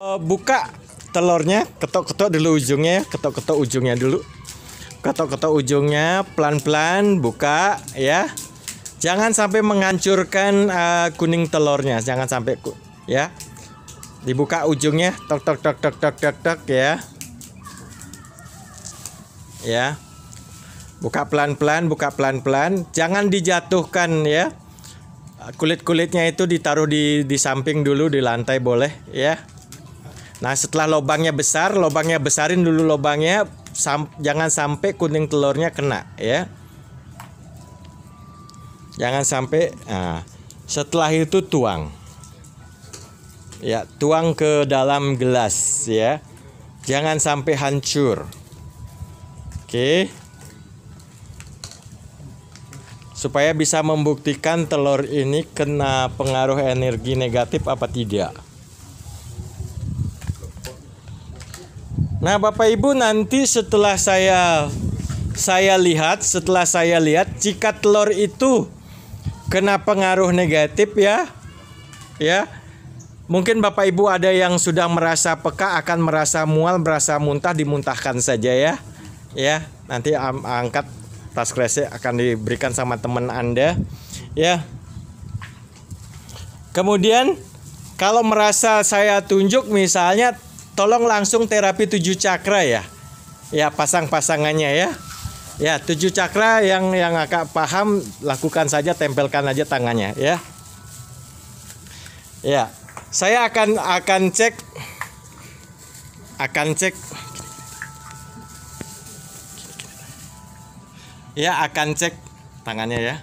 Eh, buka telurnya ketok-ketok dulu ujungnya ya, ketok-ketok ujungnya dulu ketok-ketok ujungnya pelan-pelan buka ya jangan sampai menghancurkan uh, kuning telurnya jangan sampai ku ya dibuka ujungnya tok tok tok tok tok tok tok ya ya buka pelan-pelan buka pelan-pelan jangan dijatuhkan ya kulit-kulitnya itu ditaruh di di samping dulu di lantai boleh ya Nah, setelah lobangnya besar, lobangnya besarin dulu lobangnya, sam jangan sampai kuning telurnya kena ya. Jangan sampai nah, setelah itu tuang. Ya, tuang ke dalam gelas ya. Jangan sampai hancur. Oke. Supaya bisa membuktikan telur ini kena pengaruh energi negatif apa tidak. Nah, Bapak Ibu nanti setelah saya saya lihat, setelah saya lihat jika telur itu kena pengaruh negatif ya. Ya. Mungkin Bapak Ibu ada yang sudah merasa peka akan merasa mual, merasa muntah dimuntahkan saja ya. Ya, nanti angkat tas kresek akan diberikan sama teman Anda. Ya. Kemudian kalau merasa saya tunjuk misalnya tolong langsung terapi tujuh cakra ya. Ya pasang-pasangannya ya. Ya tujuh cakra yang yang agak paham lakukan saja tempelkan aja tangannya ya. Ya saya akan akan cek akan cek ya akan cek tangannya ya